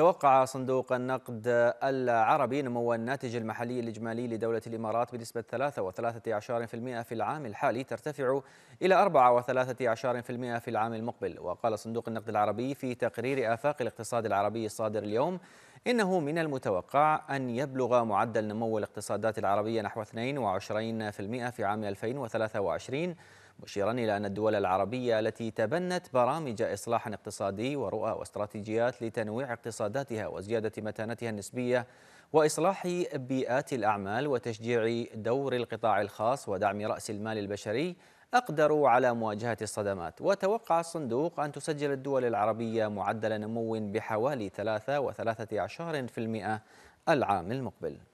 توقع صندوق النقد العربي نمو الناتج المحلي الإجمالي لدولة الإمارات بنسبة 3.3% في العام الحالي ترتفع إلى 4.3% في العام المقبل وقال صندوق النقد العربي في تقرير آفاق الاقتصاد العربي الصادر اليوم إنه من المتوقع أن يبلغ معدل نمو الاقتصادات العربية نحو 22% في عام 2023 مشيرا إلى أن الدول العربية التي تبنت برامج إصلاح اقتصادي ورؤى واستراتيجيات لتنويع اقتصاداتها وزيادة متانتها النسبية وإصلاح بيئات الأعمال وتشجيع دور القطاع الخاص ودعم رأس المال البشري أقدروا على مواجهة الصدمات وتوقع الصندوق أن تسجل الدول العربية معدل نمو بحوالي 3.3% العام المقبل